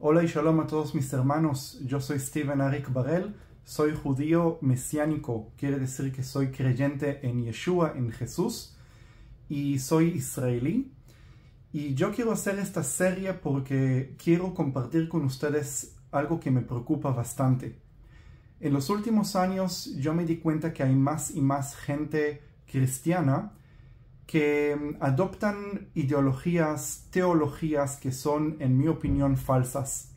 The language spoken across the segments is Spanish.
Hola y shalom a todos mis hermanos, yo soy Steven Arik Barel, soy judío mesiánico, quiere decir que soy creyente en Yeshua, en Jesús, y soy israelí. Y yo quiero hacer esta serie porque quiero compartir con ustedes algo que me preocupa bastante. En los últimos años yo me di cuenta que hay más y más gente cristiana que mm, adoptan ideologías, teologías que son, en mi opinión, falsas.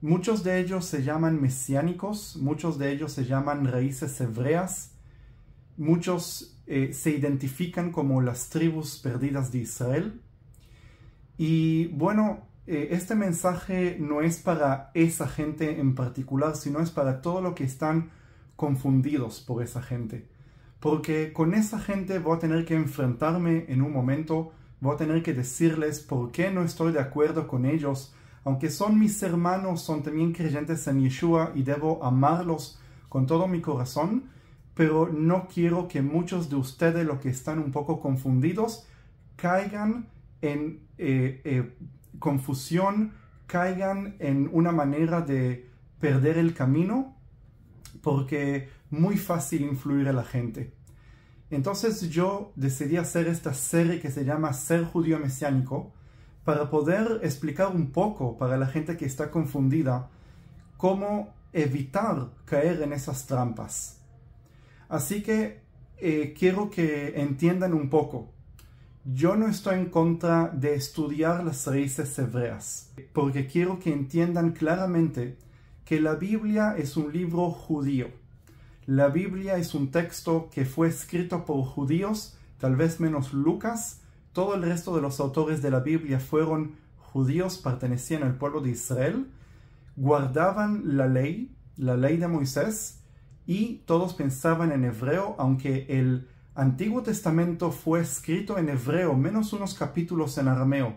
Muchos de ellos se llaman mesiánicos, muchos de ellos se llaman raíces hebreas, muchos eh, se identifican como las tribus perdidas de Israel. Y bueno, eh, este mensaje no es para esa gente en particular, sino es para todo lo que están confundidos por esa gente porque con esa gente voy a tener que enfrentarme en un momento, voy a tener que decirles por qué no estoy de acuerdo con ellos, aunque son mis hermanos, son también creyentes en Yeshua y debo amarlos con todo mi corazón, pero no quiero que muchos de ustedes, los que están un poco confundidos, caigan en eh, eh, confusión, caigan en una manera de perder el camino, porque muy fácil influir a la gente. Entonces yo decidí hacer esta serie que se llama Ser judío mesiánico para poder explicar un poco para la gente que está confundida cómo evitar caer en esas trampas. Así que eh, quiero que entiendan un poco. Yo no estoy en contra de estudiar las raíces hebreas, porque quiero que entiendan claramente que la Biblia es un libro judío la Biblia es un texto que fue escrito por judíos, tal vez menos Lucas. Todo el resto de los autores de la Biblia fueron judíos, pertenecían al pueblo de Israel, guardaban la ley, la ley de Moisés, y todos pensaban en hebreo, aunque el Antiguo Testamento fue escrito en hebreo, menos unos capítulos en arameo.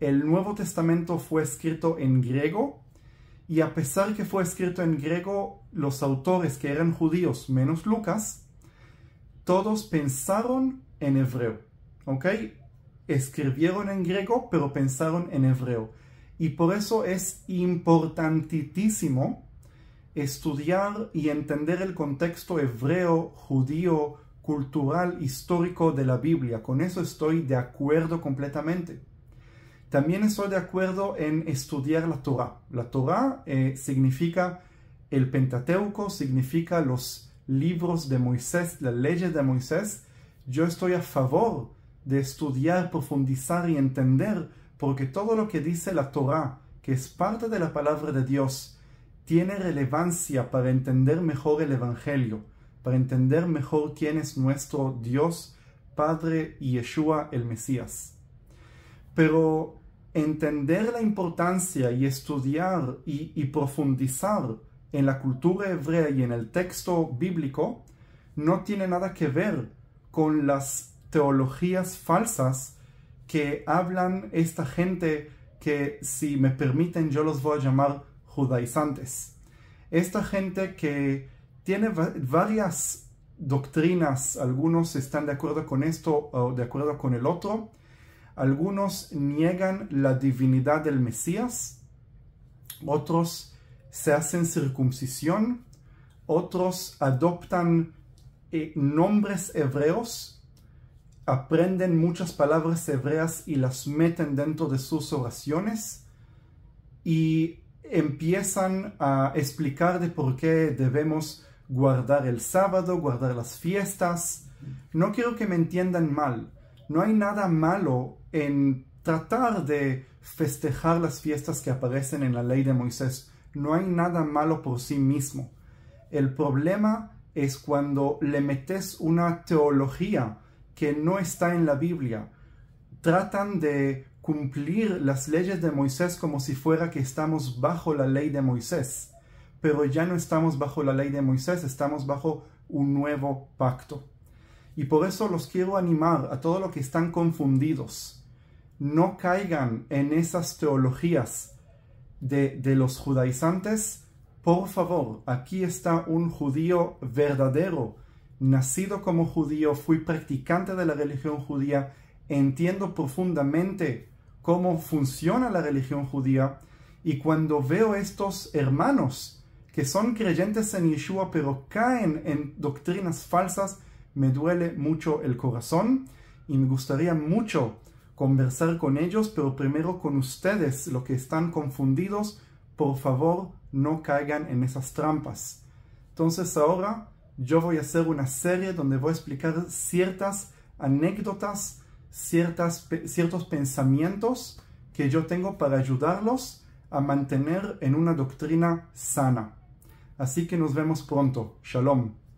El Nuevo Testamento fue escrito en griego, y a pesar que fue escrito en griego, los autores que eran judíos menos Lucas, todos pensaron en hebreo, ¿ok? Escribieron en griego, pero pensaron en hebreo. Y por eso es importantísimo estudiar y entender el contexto hebreo, judío, cultural, histórico de la Biblia. Con eso estoy de acuerdo completamente. También estoy de acuerdo en estudiar la Torah. La Torah eh, significa el Pentateuco, significa los libros de Moisés, las leyes de Moisés. Yo estoy a favor de estudiar, profundizar y entender, porque todo lo que dice la Torah, que es parte de la palabra de Dios, tiene relevancia para entender mejor el Evangelio, para entender mejor quién es nuestro Dios, Padre y Yeshua el Mesías. Pero entender la importancia y estudiar y, profundizar en la cultura hebrea y en el texto bíblico no tiene nada que ver con las teologías falsas que hablan esta gente que, si me permiten, yo los voy a llamar judaizantes. Esta gente que tiene varias doctrinas, algunos están de acuerdo con esto o de acuerdo con el otro, algunos niegan la divinidad del Mesías, otros se hacen circuncisión, otros adoptan eh, nombres hebreos, aprenden muchas palabras hebreas y las meten dentro de sus oraciones y empiezan a explicar de por qué debemos guardar el sábado, guardar las fiestas. No quiero que me entiendan mal. No hay nada malo en tratar de festejar las fiestas que aparecen en la ley de Moisés. No hay nada malo por sí mismo. El problema es cuando le metes una teología que no está en la Biblia. Tratan de cumplir las leyes de Moisés como si fuera que estamos bajo la ley de Moisés. Pero ya no estamos bajo la ley de Moisés, estamos bajo un nuevo pacto. Y por eso los quiero animar a todos los que están confundidos no caigan en esas teologías de, de los judaizantes, por favor, aquí está un judío verdadero, nacido como judío, fui practicante de la religión judía, entiendo profundamente cómo funciona la religión judía, y cuando veo estos hermanos que son creyentes en Yeshua pero caen en doctrinas falsas, me duele mucho el corazón y me gustaría mucho conversar con ellos, pero primero con ustedes, los que están confundidos, por favor no caigan en esas trampas. Entonces ahora yo voy a hacer una serie donde voy a explicar ciertas anécdotas, ciertas, ciertos pensamientos que yo tengo para ayudarlos a mantener en una doctrina sana. Así que nos vemos pronto. Shalom.